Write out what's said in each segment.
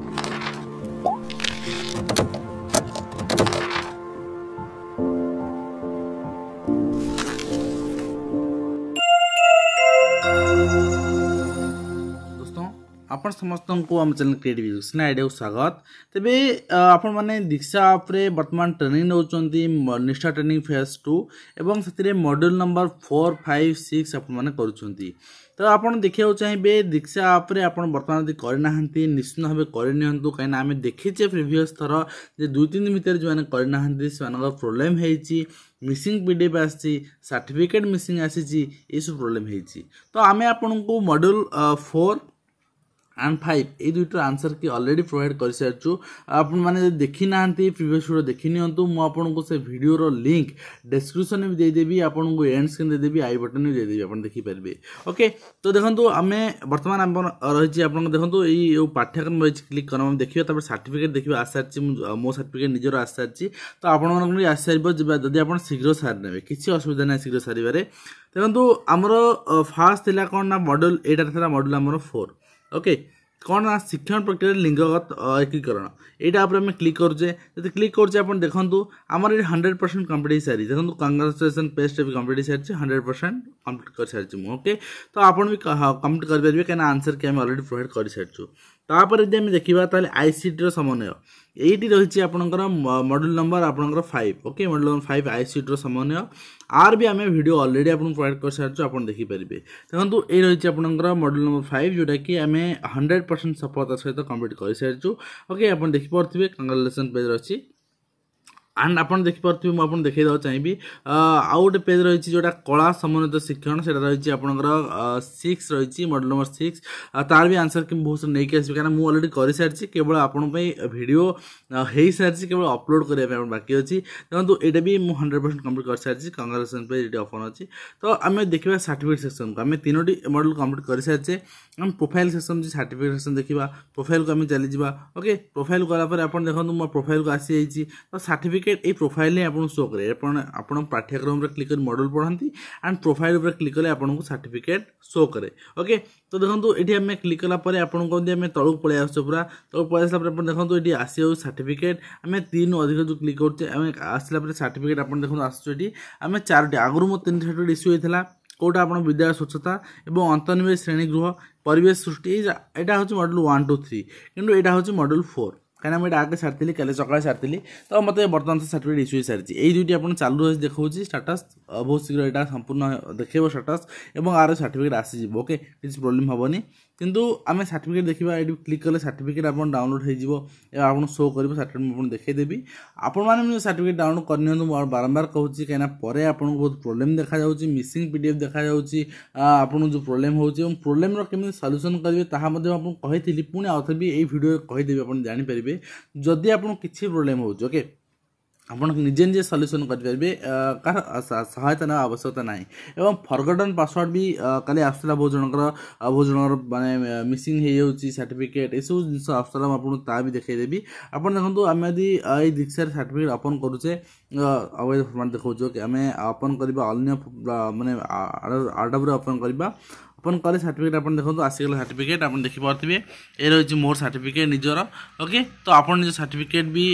you ଆପଣ ସମସ୍ତଙ୍କୁ ଆମ ଚ୍ୟାନେଲ୍ କ୍ରିଏଟ୍ ବିଜୁସ୍ନା ଆଇଡ଼ିଆକୁ ସ୍ୱାଗତ ତେବେ ଆପଣମାନେ ଦୀକ୍ଷା ଆପ୍ରେ ବର୍ତ୍ତମାନ ଟ୍ରେନିଂ ନେଉଛନ୍ତି ନିଷ୍ଠା ଟ୍ରେନିଂ ଫେଜ୍ ଟୁ ଏବଂ ସେଥିରେ module number four five six ଆପଣମାନେ କରୁଛନ୍ତି ତ ଆପଣ ଦେଖିବାକୁ ଚାହିଁବେ ଦୀକ୍ଷା ଆପ୍ରେ ଆପଣ ବର୍ତ୍ତମାନ ଯଦି କରିନାହାନ୍ତି ନିଶ୍ଚିତ ଭାବେ କରିନିଅନ୍ତୁ କାହିଁକିନା ଆମେ ଦେଖିଛେ ପ୍ରିଭିୟସ୍ ଥର ଯେ ଦୁଇ ତିନି ଭିତରେ ଯେଉଁମାନେ କରିନାହାନ୍ତି ସେମାନଙ୍କର ପ୍ରୋବ୍ଲେମ୍ ହେଇଛି মিসিং পিডিএফ আসছে সার্টিফিকেট মিসিং আসিছি এইসব প্রোবলেম হয়েছি তো আমি আপনার মডুল ফোর ଆଣ୍ଡ ଫାଇଭ୍ ଏଇ ଦୁଇଟିର ଆନ୍ସର୍ କି ଅଲରେଡ଼ି ପ୍ରୋଭାଇଡ଼ କରିସାରିଛୁ ଆପଣମାନେ ଯଦି ଦେଖିନାହାନ୍ତି ପ୍ରିଭିୟସ୍ ଭିଡ଼ିଓ ଦେଖିନିଅନ୍ତୁ ମୁଁ ଆପଣଙ୍କୁ ସେ ଭିଡ଼ିଓର ଲିଙ୍କ୍ ଡେସ୍କ୍ରିପସନ୍ରେ ବି ଦେଇଦେବି ଆପଣଙ୍କୁ ଏଣ୍ଡ ସ୍କ୍ରିନ୍ ଦେଇଦେବି ଆଇ ବଟନ୍ରେ ଦେଇଦେବି ଆପଣ ଦେଖିପାରିବେ ଓକେ ତ ଦେଖନ୍ତୁ ଆମେ ବର୍ତ୍ତମାନ ଆମ ରହିଛି ଆପଣଙ୍କ ଦେଖନ୍ତୁ ଏଇ ଯେଉଁ ପାଠ୍ୟକ୍ରମ ରହିଛି କ୍ଲିକ୍ କର ଆମେ ଦେଖିବା ତାପରେ ସାର୍ଟିଫିକେଟ୍ ଦେଖିବା ଆସିସାରିଛି ମୋ ସାର୍ଟିଫିକେଟ୍ ନିଜର ଆସିସାରିଛି ତ ଆପଣମାନଙ୍କୁ ବି ଆସିସାରିବ ଯଦି ଆପଣ ଶୀଘ୍ର ସାରି ନେବେ କିଛି ଅସୁବିଧା ନାହିଁ ଶୀଘ୍ର ସାରିବାରେ ଦେଖନ୍ତୁ ଆମର ଫାର୍ଷ୍ଟ ଥିଲା କ'ଣ ନା ମଡ଼୍ୟୁଲ୍ ଏଇଟା ଥିଲା ମଡ଼୍ୟୁଲ୍ ଆମର ଫୋର୍ ଓକେ କ'ଣ ନା ଶିକ୍ଷଣ ପ୍ରକ୍ରିୟାରେ ଲିଙ୍ଗଗତ ଏକୀକରଣ ଏଇଟା ଉପରେ ଆମେ କ୍ଲିକ୍ କରୁଛେ ଯଦି କ୍ଲିକ୍ କରୁଛେ ଆପଣ ଦେଖନ୍ତୁ ଆମର ଏଇଠି ହଣ୍ଡ୍ରେଡ଼ ପରସେଣ୍ଟ କମ୍ପ୍ଲିଟ୍ ହେଇସାରିଛି ଦେଖନ୍ତୁ କଂଗ୍ରାଚୁଲେସନ୍ ପେଜ୍ଟା ବି କମ୍ପ୍ଲିଟ୍ ହେଇସାରିଛି ହଣ୍ଡ୍ରେଡ଼ ପରସେଣ୍ଟ କମ୍ପ୍ଲିଟ୍ କରିସାରିଛି ମୁଁ ଓକେ ତ ଆପଣ ବି କମ୍ପ୍ଲିଟ୍ କରିପାରିବେ କାହିଁକିନା ଆନ୍ସର୍ କି ଆମେ ଅଲରେଡ଼ି ପ୍ରୋଭାଇଡ଼ କରିସାରିଛୁ ତାପରେ ଯଦି ଆମେ ଦେଖିବା ତାହେଲେ ଆଇସିଟିର ସମନ୍ୱୟ ଏଇଟି ରହିଛି ଆପଣଙ୍କର ମଡ୍ୟୁଲ ନମ୍ବର ଆପଣଙ୍କର five okay module number five ଆଇସିଟିର ସମନ୍ୱୟ ଆର୍ ବି ଆମେ ଭିଡ଼ିଓ ଅଲରେଡ଼ି ଆପଣଙ୍କୁ ପ୍ରୋଭାଇଡ଼ କରିସାରିଛୁ ଆପଣ ଦେଖିପାରିବେ ଦେଖନ୍ତୁ ଏଇ ରହିଛି ଆପଣଙ୍କର ମଡ୍ୟୁଲ ନମ୍ବର ଫାଇଭ୍ ଯେଉଁଟାକି ଆମେ ହଣ୍ଡ୍ରେଡ଼ ପରସେଣ୍ଟ ସଫଳତା ସହିତ କମ୍ପ୍ଲିଟ୍ କରିସାରିଛୁ ଓକେ ଆପଣ ଦେଖିପାରୁଥିବେ କଂଗ୍ରାଚୁଲେସନ୍ ପେଜ୍ ରହିଛି ଆଣ୍ଡ ଆପଣ ଦେଖିପାରୁଥିବେ ମୁଁ ଆପଣଙ୍କୁ ଦେଖାଇଦେବାକୁ ଚାହିଁବି ଆଉ ଗୋଟେ ପେଜ୍ ରହିଛି ଯେଉଁଟା କଳା ସମନ୍ୱିତ ଶିକ୍ଷଣ ସେଇଟା ରହିଛି ଆପଣଙ୍କର ସିକ୍ସ ରହିଛି ମଡ଼େଲ ନମ୍ବର ସିକ୍ସ ତାର ବି ଆନ୍ସର୍ ବହୁତ ନେଇକି ଆସିବି କାରଣ ମୁଁ ଅଲରେଡ଼ି କରିସାରିଛି କେବଳ ଆପଣଙ୍କ ପାଇଁ ଭିଡ଼ିଓ ହେଇସାରିଛି କେବଳ ଅପଲୋଡ଼ କରିବା ପାଇଁ ଆମର ବାକି ଅଛି ଦେଖନ୍ତୁ ଏଇଟା ବି ମୁଁ ହଣ୍ଡ୍ରେଡ଼ ପରସେଣ୍ଟ କମ୍ପ୍ଲିଟ୍ କରିସାରିଛି କଂଗ୍ରାଚୁଲେସନ୍ ପାଇଁ ଏଇଠି ଅଫର୍ ଅଛି ତ ଆମେ ଦେଖିବା ସାର୍ଟିଫିକେଟ୍ ସେକ୍ସନ୍କୁ ଆମେ ତିନୋଟି ମଡ଼େଲ କମ୍ପ୍ଲିଟ୍ କରିସାରିଛେ ଆମେ ପ୍ରୋଫାଇଲ୍ ସେକ୍ସନ୍ ଯେ ସାର୍ଟିଫିକେଟ୍ ସେକ୍ସନ୍ ଦେଖିବା ପ୍ରୋଫାଇଲ୍କୁ ଆମେ ଚାଲିଯିବା ଓକେ ପ୍ରୋଫାଇଲ୍ ଗଲା ପରେ ଆପଣ ଦେଖନ୍ତୁ ମୋ ପ୍ରୋଫାଇଲ୍କୁ ଆସିଯାଇଛି ତ ସାର୍ଟିଫିକେଟ୍ certificate এই প্রোফাইলে আপনার শো করে আপনার আপনার পাঠ্যক্রমে ক্লিক করে মডুল পড়াতে আন্ড প্রোফাইল উপরে ক্লিক কলে আপনার সার্টিফিকেট শো করে ওকে তো দেখুন এটি আমি ক্লিক কলা পরে আপনার কমতি আমি তলক পড়ে আসছো পুরা তলক পড়ে আসলা পরে আপনার দেখুন এটি আসি যাচ্ছে সার্টিফিকেট আমি তিন অধিক যে ক্লিক করছে আমি আসলা পরে সার্টিফিকেট আপনার দেখুন আসছো এটি আমি চারটি আগর মো তিন সার্টিফিকেট ইস্যু হয়েছিল কোটা আপনার বিদ্যালয় স্বচ্ছতা এবং অন্তর্নিবেশ শ্রেণীগৃহ পরিবেশ সৃষ্টি এটা হচ্ছে মডেল ওয়ান টু থ্রি কিন্তু এটা হচ্ছে মডেল ফোর କାହିଁକିନା ମୁଁ ଏଇଟା ଆଗେ ସାରିଥିଲି କାଲି ସକାଳେ ସାରିଥିଲି ତ ମୋତେ ବର୍ତ୍ତମାନ ସେ ସାର୍ଟିଫିକେଟ୍ ଇସ୍ୟୁ ହୋଇସାରିଛି ଏଇ ଦୁଇଟି ଆପଣ ଚାଲୁ ରହି ଦେଖାଉଛି ଷ୍ଟାଟସ୍ ବହୁତ ଶୀଘ୍ର ଏଇଟା ସମ୍ପୂର୍ଣ୍ଣ ଦେଖେଇବ ଷ୍ଟାଟସ୍ ଏବଂ ଆର ସାର୍ଟିଫିକେଟ୍ ଆସିଯିବ ଓକେ କିଛି ପ୍ରୋବ୍ଲେମ୍ ହେବନି କିନ୍ତୁ ଆମେ ସାର୍ଟିଫିକେଟ୍ ଦେଖିବା ଏଇଠି କ୍ଲିକ୍ କଲେ ସାର୍ଟିଫିକେଟ୍ ଆପଣ ଡାଉନଲୋଡ଼୍ ହେଇଯିବ ଏବଂ ଆପଣ ଶୋ କରିବ ସାର୍ଟିଫିକେଟ୍ ମୁଁ ଆପଣଙ୍କୁ ଦେଖେଇଦେବି ଆପଣମାନେ ମୁଁ ସାର୍ଟିଫିକେଟ୍ ଡାଉନଲୋଡ଼୍ କରିନିଅନ୍ତୁ ମୁଁ ବାରମ୍ବାର କହୁଛି କାହିଁକିନା ପରେ ଆପଣଙ୍କୁ ବହୁତ ପ୍ରୋବ୍ଲେମ୍ ଦେଖାଯାଉଛି ମିସିଂ ପି ଡି ଏଫ୍ ଦେଖାଯାଉଛି ଆପଣଙ୍କୁ ଯେଉଁ ପ୍ରୋବ୍ଲେମ୍ ହେଉଛି ଏବଂ ପ୍ରୋବ୍ଲେମ୍ର କେମିତି ସଲ୍ୟୁସନ୍ କରିବେ ତାହା ମଧ୍ୟ ଆପଣଙ୍କୁ କହିଥିଲି ପୁଣି ଆଉ ଥରେ ବି ଏଇ ଭିଡ଼ିଓରେ କହିଦେବି ଆପଣ ଜାଣିପାରିବେ କରିପାରିବେ ଯଦି ଆପଣ କିଛି ପ୍ରୋବ୍ଲେମ୍ ହେଉଛି ଓକେ ଆପଣ ନିଜେ ନିଜେ ସଲ୍ୟୁସନ୍ କରିପାରିବେ କାହାର ସହାୟତା ନେବା ଆବଶ୍ୟକତା ନାହିଁ ଏବଂ ଫରଗଟନ୍ ପାସୱାର୍ଡ଼ ବି କାଲି ଆସୁଥିଲା ବହୁତ ଜଣଙ୍କର ବହୁତ ଜଣଙ୍କର ମାନେ ମିସିଂ ହେଇଯାଉଛି ସାର୍ଟିଫିକେଟ୍ ଏସବୁ ଜିନିଷ ଆସୁଥିଲା ମୁଁ ଆପଣଙ୍କୁ ତାହା ବି ଦେଖାଇଦେବି ଆପଣ ଦେଖନ୍ତୁ ଆମେ ଯଦି ଏଇ ଦୀକ୍ଷାରେ ସାର୍ଟିଫିକେଟ୍ ଓପନ୍ କରୁଛେ ମାନେ ଦେଖାଉଛୁ ଆମେ ଓପନ୍ କରିବା ଅନ୍ୟ ମାନେ ଆଡ଼ବରେ ଓପନ୍ କରିବା আপন কলেজ সার্টিফিকেট আপন দেখুন আসিগুলো সার্টিফিকেট আপন দেখি পড়তিবে এ রয়েছে মোর সার্টিফিকেট নিজর ওকে তো আপন নিজ সার্টিফিকেট বি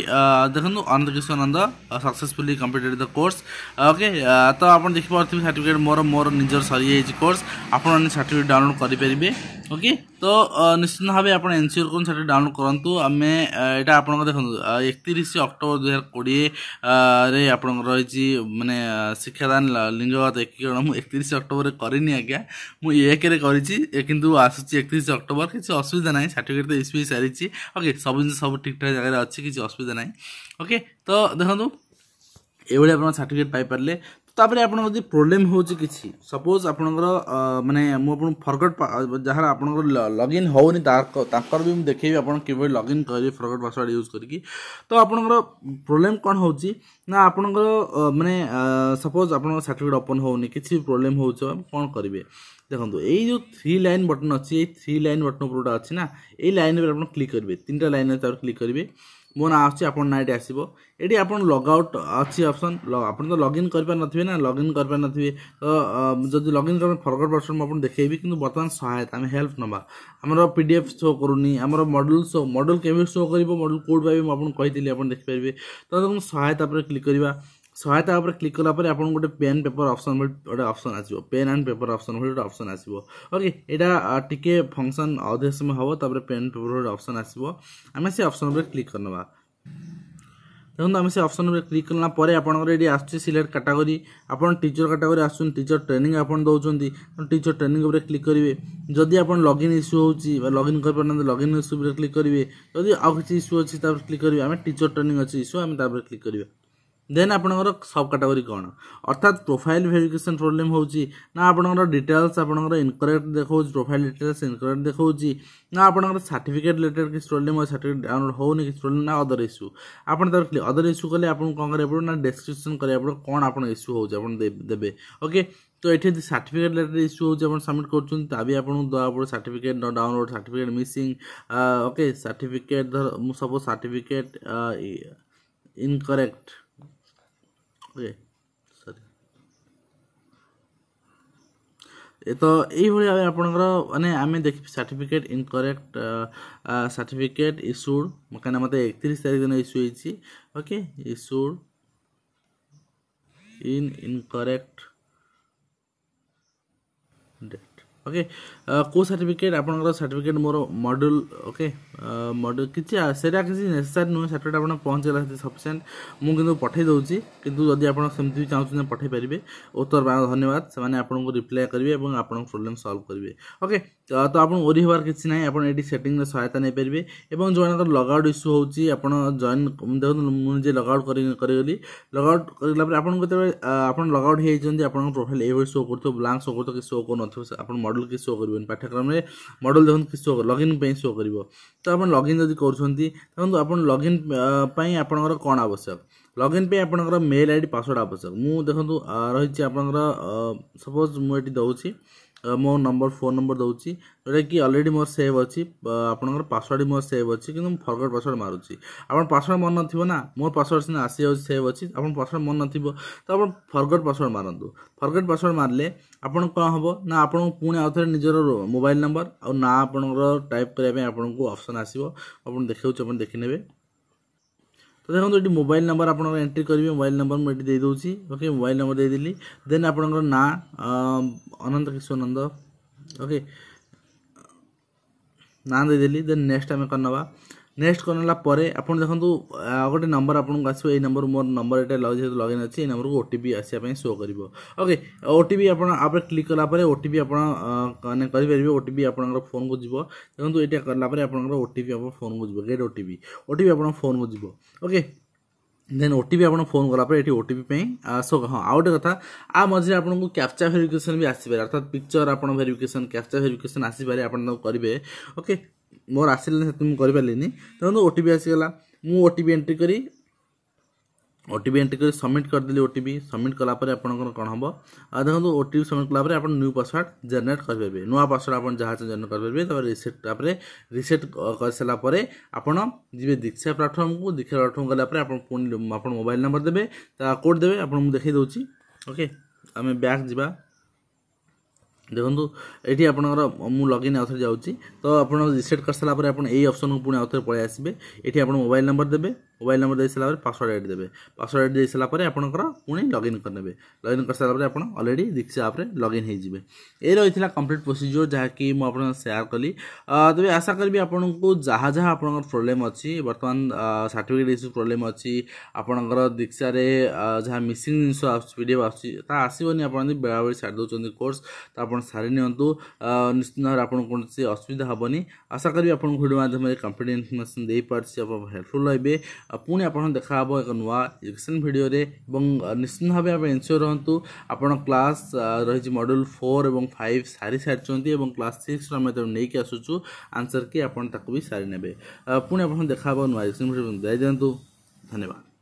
দেখুন Ananda Krishna Ananda successfully completed the course okay তো আপন দেখি পড়তিবে সার্টিফিকেট মোর মোর নিজর সরি এই কোর্স আপন সার্টিফিকেট ডাউনলোড করি পারিবে ওকে তো ନିଶ୍ଚିନ୍ତ ଭାବେ ଆପଣ ଏନ୍ସିଓର ସେଟା ଡାଉନଲୋଡ଼ କରନ୍ତୁ ଆମେ ଏଇଟା ଆପଣଙ୍କ ଦେଖନ୍ତୁ ଏକତିରିଶ ଅକ୍ଟୋବର ଦୁଇ ହଜାର କୋଡ଼ିଏରେ ଆପଣଙ୍କର ରହିଛି ମାନେ ଶିକ୍ଷାଦାନ ଲିଙ୍ଗଗତ ଏକୀକରଣ ମୁଁ ଏକତିରିଶ ଅକ୍ଟୋବରରେ କରିନି ଆଜ୍ଞା ମୁଁ ଏକରେ କରିଛି କିନ୍ତୁ ଆସୁଛି ଏକତିରିଶ ଅକ୍ଟୋବର କିଛି ଅସୁବିଧା ନାହିଁ ସାର୍ଟିଫିକେଟ୍ ତ ଇସ୍ୟୁ ହେଇସାରିଛି ଓକେ ସବୁ ଜିନିଷ ସବୁ ଠିକ୍ଠାକ୍ ଜାଗାରେ ଅଛି କିଛି ଅସୁବିଧା ନାହିଁ ଓକେ ତ ଦେଖନ୍ତୁ ଏଭଳି ଆପଣ ସାର୍ଟିଫିକେଟ୍ ପାଇପାରିଲେ ତାପରେ ଆପଣଙ୍କର ଯଦି ପ୍ରୋବ୍ଲେମ୍ ହେଉଛି କିଛି ସପୋଜ୍ ଆପଣଙ୍କର ମାନେ ମୁଁ ଆପଣଙ୍କୁ ଫରଗଟ୍ ଯାହାର ଆପଣଙ୍କର ଲଗ୍ଇନ୍ ହେଉନି ତାଙ୍କର ବି ମୁଁ ଦେଖେଇବି ଆପଣ କିଭଳି ଲଗ୍ଇନ୍ କରିବେ ଫରଗଟ୍ ପାସୱାର୍ଡ଼ ୟୁଜ୍ କରିକି ତ ଆପଣଙ୍କର ପ୍ରୋବ୍ଲେମ୍ କ'ଣ ହେଉଛି ନା ଆପଣଙ୍କର ମାନେ ସପୋଜ୍ ଆପଣଙ୍କ ସାର୍ଟିଫିକେଟ୍ ଓପନ୍ ହେଉନି କିଛି ପ୍ରୋବ୍ଲେମ୍ ହେଉଛି କ'ଣ କରିବେ ଦେଖନ୍ତୁ ଏଇ ଯେଉଁ ଥ୍ରୀ ଲାଇନ୍ ବଟନ୍ ଅଛି ଏଇ ଥ୍ରୀ ଲାଇନ୍ ବଟନ୍ ଉପରେ ଗୋଟେ ଅଛି ନା ଏଇ ଲାଇନ୍ ଉପରେ ଆପଣ କ୍ଲିକ୍ କରିବେ ତିନିଟା ଲାଇନ୍ ଅଛି ତାପରେ କ୍ଲିକ୍ କରିବେ ମୋ ନାଁ ଆସୁଛି ଆପଣ ନାଁ ଏଠି ଆସିବ ଏଠି ଆପଣ ଲଗ୍ ଆଉଟ୍ ଅଛି ଅପସନ୍ ଆପଣ ତ ଲଗ୍ଇନ୍ କରିପାରିନଥିବେ ନା ଲଗ୍ଇନ୍ କରିପାରିନଥିବେ ତ ଯଦି ଲଗ୍ଇନ୍ କରିବେ ଫରଗଡ଼ ପର୍ସନ୍ ମୁଁ ଆପଣଙ୍କୁ ଦେଖେଇବି କିନ୍ତୁ ବର୍ତ୍ତମାନ ସହାୟତା ଆମେ ହେଲ୍ପ ନେବା ଆମର ପି ଡି ଏଫ୍ ଶୋ କରୁନି ଆମର ମଡ଼େଲ ସୋ ମଡ଼େଲ କେମିତି ସୋ କରିବ ମଡ଼େଲ କେଉଁଠି ପାଇବେ ମୁଁ ଆପଣଙ୍କୁ କହିଥିଲି ଆପଣ ଦେଖିପାରିବେ ତ ତାଙ୍କୁ ସହାୟତା ଉପରେ କ୍ଲିକ୍ କରିବା ସହାୟତା ଉପରେ କ୍ଲିକ୍ କଲା ପରେ ଆପଣଙ୍କୁ ଗୋଟେ ପେନ୍ ପେପର୍ ଅପସନ୍ ଭଳି ଗୋଟେ ଅପସନ୍ ଆସିବ ପେନ୍ ଆଣ୍ଡ ପେପର୍ ଅପସନ୍ ଭଳି ଗୋଟେ ଅପସନ୍ ଆସିବ ଓକେ ଏଇଟା ଟିକେ ଫଙ୍କସନ୍ ଅଧିକ ସମୟ ହେବ ତାପରେ ପେନ୍ ପେପର୍ ଗୋଟେ ଅପସନ୍ ଆସିବ ଆମେ ସେ ଅପସନ୍ ଉପରେ କ୍ଲିକ୍ କରିନେବା দেখুন আমি সে অপশন উপরে ক্লিক কলা পরে আপনার এটি আসছে সিলেক্ট ক্যাটাগরি আপনার টিচর ক্যাটাগরি আসুন টিচর ট্রেনিং আপনার দৌঁছেন টিচর ট্রেনিং উপরে ক্লিক করবে যদি আপনার লগ ইন ইস্যু হচ্ছে বা লগ ইন করে না লগ ইন ইস্যু উপরে ক্লিক করবে যদি আউ কিছু ইস্যু অছি তারপরে ক্লিক করবে আমি টিচর ট্রেনিং অছি ইস্যু আমি তারপরে ক্লিক করবে ଦେନ୍ ଆପଣଙ୍କର ସବ୍ କାଟାଗୋରୀ କ'ଣ ଅର୍ଥାତ୍ ପ୍ରୋଫାଇଲ୍ ଭେରିଫିକେସନ୍ ପ୍ରୋବ୍ଲେମ୍ ହେଉଛି ନା ଆପଣଙ୍କର ଡିଟେଲ୍ସ ଆପଣଙ୍କର ଇନକରେକ୍ଟ ଦେଖାଉଛି ପ୍ରୋଫାଇଲ୍ ଡିଟେଲ୍ସ ଇନକରେକ୍ଟ ଦେଖାଉଛି ନା ଆପଣଙ୍କର ସାର୍ଟିଫିକେଟ୍ ରିଲେଟେଡ୍ କିଛି ପ୍ରୋବ୍ଲେମ୍ ସାର୍ଟିଫିକେଟ୍ ଡାଉନଲୋଡ୍ ହେଉନି କିଛି ପ୍ରୋବ୍ଲେମ୍ ନା ଅଦର ଇସ୍ୟୁ ଆପଣ ତାର ଅଦର ଇସ୍ୟୁ କଲେ ଆପଣଙ୍କୁ କ'ଣ କରିବାକୁ ପଡ଼ିବ ନା ଡେସ୍କ୍ରିପ୍ସନ୍ କରିବାକୁ ପଡ଼ିବ କ'ଣ ଆପଣ ଇସ୍ୟୁ ହେଉଛି ଆପଣ ଦେବେ ଓକେ ତ ଏଠି ଯଦି ସାର୍ଟିଫିକେଟ୍ যদি ଇସ୍ୟୁ ହେଉଛି ଆପଣ ସବମିଟ୍ କରୁଛନ୍ତି ତା ବି ଆପଣଙ୍କୁ ଦେବାକୁ ପଡ଼ିବ ସାର୍ଟିଫିକେଟ୍ ନ download download missing okay certificate ଧର ମୁଁ ସବୁ ସାର୍ଟିଫିକେଟ୍ ଇନକରେକ୍ଟ ওকে ସରି ତ ଏଇଭଳି ଭାବେ ଆପଣଙ୍କର ମାନେ ଆମେ ଦେଖି ସାର୍ଟିଫିକେଟ୍ ଇନକରେକ୍ଟ ସାର୍ଟିଫିକେଟ୍ ଇସ୍ୟୁଡ଼୍ କାହିଁକିନା ମୋତେ ଏକତିରିଶ ତାରିଖ ଦିନ ଇସ୍ୟୁ ହେଇଛି okay issued in incorrect date okay କେଉଁ ସାର୍ଟିଫିକେଟ୍ ଆପଣଙ୍କର ସାର୍ଟିଫିକେଟ୍ ମୋର ମଡ୍ୟୁଲ୍ ଓକେ ମଡ୍ୟୁଲ୍ କିଛି ସେଇଟା କିଛି ନେସେସାରି ନୁହେଁ ସାର୍ଟିଫିକେଟ୍ ଆପଣ ପହଞ୍ଚିଗଲା ସେଠି ସଫିସିଏଣ୍ଟ ମୁଁ କିନ୍ତୁ ପଠାଇ ଦେଉଛି କିନ୍ତୁ ଯଦି ଆପଣ ସେମିତି ବି ଚାହୁଁଛନ୍ତି ପଠାଇ ପାରିବେ ଉତ୍ତର ବାଙ୍ଗ ଧନ୍ୟବାଦ ସେମାନେ ଆପଣଙ୍କୁ ରିପ୍ଲାଏ କରିବେ ଏବଂ ଆପଣଙ୍କ ପ୍ରୋବ୍ଲେମ୍ ସଲ୍ଭ କରିବେ ଓକେ ତ ଆପଣ ଓରି ହେବାର କିଛି ନାହିଁ ଆପଣ ଏଠି ସେଟିଂରେ ସହାୟତା ନେଇପାରିବେ ଏବଂ ଯେଉଁମାନଙ୍କର ଲଗ୍ଆଉଟ୍ ଇସ୍ୟୁ ହେଉଛି ଆପଣ ଜଏନ୍ ଦେଖନ୍ତୁ ମୁଁ ନିଜେ ଲଗ୍ଆଉଟ୍ କରି କରିଗଲି ଲଗ୍ଆଉଟ୍ କରିଗଲା ପରେ ଆପଣଙ୍କୁ ଯେତେବେଳେ ଆପଣ ଲଗ୍ଆଉଟ୍ ହେଇଯାଇଛନ୍ତି ଆପଣଙ୍କ ପ୍ରୋଫାଇଲ୍ ଏଇଭଳି ଶୋ କରୁଥିବ ବ୍ଲାଙ୍କ ଶୋ କରୁଥିବ କି ଶୋ କରୁନଥିବ ଆପଣ ମଡ଼େଲ୍ କି ଶୋ କରିବନି ପାଠ୍ୟକ୍ରମରେ ମଡ଼େଲ୍ ଦେଖନ୍ତୁ କି ଶୋ ଲଗ୍ଇନ୍ ପାଇଁ ଶୋ କରିବ ତ ଆପଣ ଲଗ୍ଇନ୍ ଯଦି କରୁଛନ୍ତି ଦେଖନ୍ତୁ ଆପଣ ଲଗ୍ଇନ୍ ପାଇଁ ଆପଣଙ୍କର କ'ଣ ଆବଶ୍ୟକ ଲଗ୍ଇନ୍ ପାଇଁ ଆପଣଙ୍କର ମେଲ୍ ଆଇ ଡ଼ି ପାସୱାର୍ଡ଼ ଆବଶ୍ୟକ ମୁଁ ଦେଖନ୍ତୁ ରହିଛି ଆପଣଙ୍କର ସପୋଜ୍ ମୁଁ ଏଠି ଦେଉଛି ମୋ ନମ୍ବର ଫୋନ୍ ନମ୍ବର ଦେଉଛି ଯେଉଁଟାକି ଅଲରେଡ଼ି ମୋର ସେଭ୍ ଅଛି ଆପଣଙ୍କର ପାସୱାର୍ଡ଼ ମୋର ସେଭ୍ ଅଛି କିନ୍ତୁ ମୁଁ ଫରଗଡ଼ ପାସୱାର୍ଡ଼ ମାରୁଛି ଆପଣ ପାସୱାର୍ଡ଼ ମନେ ନଥିବ ନା ମୋର ପାସୱାର୍ଡ଼ ସିନା ଆସିଯାଉଛି ସେଭ୍ ଅଛି ଆପଣ ପାସୱାର୍ଡ଼ ମନେ ନଥିବ ତ ଆପଣ ଫରଗଡ଼ ପାସୱାର୍ଡ଼ ମାରନ୍ତୁ ଫରଗଡ଼ ପାସୱାର୍ଡ଼ ମାରିଲେ ଆପଣ କ'ଣ ହେବ ନା ଆପଣଙ୍କୁ ପୁଣି ଆଉ ଥରେ ନିଜର ମୋବାଇଲ୍ ନମ୍ବର ଆଉ ନାଁ ଆପଣଙ୍କର ଟାଇପ୍ କରିବା ପାଇଁ ଆପଣଙ୍କୁ ଅପସନ୍ ଆସିବ ଆପଣ ଦେଖାଉଛି ଆପଣ ଦେଖିନେବେ তো দেখুন এটি মোবাইল নম্বর আপনার এন্ট্রি করবে মোবাইল নম্বর মু এটি দেদেছি ওকে মোবাইল নম্বর দিয়েদেলি দেন আপনার না অনন্ত কিশোরনন্দ ওকে না দিয়েদেলি দেন নেক্সট আমি কর নেওয়া ନେକ୍ସଟ କରିନେଲା ପରେ ଆପଣ ଦେଖନ୍ତୁ ଆଉ ଗୋଟେ ନମ୍ବର ଆପଣଙ୍କୁ ଆସିବ ଏଇ ନମ୍ବର ମୋର ନମ୍ବର ଏଇଟା ଯେହେତୁ ଲଗଇନ୍ ଅଛି ଏଇ ନମ୍ବରକୁ ଓ ଟି ପି ଆସିବା ପାଇଁ ଶୋ କରିବ ଓକେ ଓ ଟି ପି ଆପଣ ଆପରେ କ୍ଲିକ୍ କଲା ପରେ ଓ ଟି ପି ଆପଣ ମାନେ କରିପାରିବେ ଓ ଟି ପି ଆପଣଙ୍କର ଫୋନକୁ ଯିବ ଦେଖନ୍ତୁ ଏଇଟା କଲା ପରେ ଆପଣଙ୍କର ଓ ଟି ପି ଆପଣଙ୍କ ଫୋନକୁ ଯିବ get O T P O T P ଆପଣଙ୍କ ଫୋନକୁ ଯିବ okay then O T P ଆପଣ ଫୋନ୍ କଲାପରେ ଏଠି ଓ ଟି ପି ପାଇଁ ସୋ ହଁ ଆଉ ଗୋଟେ କଥା ଆ ମଝିରେ ଆପଣଙ୍କୁ କ୍ୟାପ୍ଚା ଭେରିଫିକେସନ୍ ବି ଆସିପାରେ ଅର୍ଥାତ୍ ପିକ୍ଚର ଆପଣ ଭେରିଫିକେସନ୍ କ୍ୟାପ୍ଚା ଭେରିଫିକେସନ୍ ଆସିପାରେ ଆପଣ ତାକୁ କରିବେ ଓକେ ମୋର ଆସିଲାନି ସେଥିପାଇଁ ମୁଁ କରିପାରିଲିନି ଧରନ୍ତୁ ଓ ଟି ପି ଆସିଗଲା ମୁଁ ଓ ଟି ପି ଏଣ୍ଟ୍ରି କରି ଓ ଟି ପି ଏଣ୍ଟ୍ରି କରି ସବମିଟ୍ କରିଦେଲି ଓ ଟି ପି ସବମିଟ୍ କଲାପରେ ଆପଣଙ୍କର କ'ଣ ହେବ ଆଉ ଦେଖନ୍ତୁ ଓ ଟି ପି ସବମିଟ୍ କଲାପରେ ଆପଣ ନ୍ୟୁ ପାସୱାର୍ଡ଼ ଜେନେରେଟ୍ କରିପାରିବେ ନୂଆ ପାସୱାର୍ଡ଼ ଆପଣ ଯାହା ଜେନେରେଟ୍ କରିପାରିବେ ତା'ପରେ ରିସେଟ୍ ତା'ପରେ ରିସେଟ୍ କରିସାରିଲା ପରେ ଆପଣ ଯିବେ ଦୀକ୍ଷା ପ୍ଲାଟଫର୍ମକୁ ଦୀକ୍ଷା ପ୍ଲାଟଫର୍ମ ଗଲା ପରେ ଆପଣ ପୁଣି ଆପଣ ମୋବାଇଲ୍ ନମ୍ବର ଦେବେ ତା କୋଡ଼୍ ଦେବେ ଆପଣ ମୁଁ ଦେଖାଇ ଦେଉଛି ଓକେ ଆମେ ବ୍ୟାକ୍ ଯିବା ଦେଖନ୍ତୁ ଏଠି ଆପଣଙ୍କର ମୁଁ ଲଗ୍ଇନ୍ ଆଉଥରେ ଯାଉଛି ତ ଆପଣ ରିସେଟ୍ କରିସାରିଲା ପରେ ଆପଣ ଏଇ ଅପସନ୍କୁ ପୁଣି ଆଉଥରେ ପଳାଇ ଆସିବେ ଏଠି ଆପଣ ମୋବାଇଲ୍ ନମ୍ବର ଦେବେ মোবাইল নম্বর দিয়ে সারা পরে পাসওয়ার্ড আইড দেবে পাসওয়ার্ড আইড দিয়ে সারা পরে আপনার পুঁ লগ ইন করে নেবে লগ ইন করে সারা পরে আপনার অলরেডি দীক্ষা আপ্রে লগ ইন হয়ে যাবে এ রয়েছে কমপ্লিট প্রোসিজোর যা কি মু আপনার সেয়ার কলি তবে আশা করবি আপনার যা যা আপনার প্রোবলেম অছি বর্তমান সার্টিফিকেট ইস্যু প্রোবলেম অছি আপনার দীক্ষার যা মিসিং জিনিস আসছে পিডিএফ আসছে তা আসবনি আপনার বেড়াবেড়ি সারি দেওয়া কোর্স তা আপনার সারি নিয়ন্তু নিশ্চিত ভাবে আপনার কৌশি অসুবিধা হবনি আশা করি আপনার ভিডিও মাধ্যমে কমপ্লিট ইনফরমেশন দিয়ে পারছি আপনার হেল্পফুল রহবে ପୁଣି ଆପଣଙ୍କୁ ଦେଖାହେବ ଏକ ନୂଆ ଏଜୁକେସନ୍ ଭିଡ଼ିଓରେ ଏବଂ ନିଶ୍ଚିନ୍ତ ଭାବେ ଆମେ ଏନ୍ସିଓର ରୁହନ୍ତୁ ଆପଣ କ୍ଲାସ୍ ରହିଛି ମଡ଼୍ୟୁଲ୍ ଫୋର୍ ଏବଂ ଫାଇଭ୍ ସାରି ସାରିଛନ୍ତି ଏବଂ କ୍ଲାସ୍ ସିକ୍ସର ଆମେ ତାକୁ ନେଇକି ଆସୁଛୁ ଆନ୍ସର୍ କି ଆପଣ ତାକୁ ବି ସାରି ନେବେ ପୁଣି ଆପଣଙ୍କୁ ଦେଖାହେବ ନୂଆ ଏଜୁକେସନ୍ ଭିଡ଼ିଓ ଦିଆଯାଆନ୍ତୁ ଧନ୍ୟବାଦ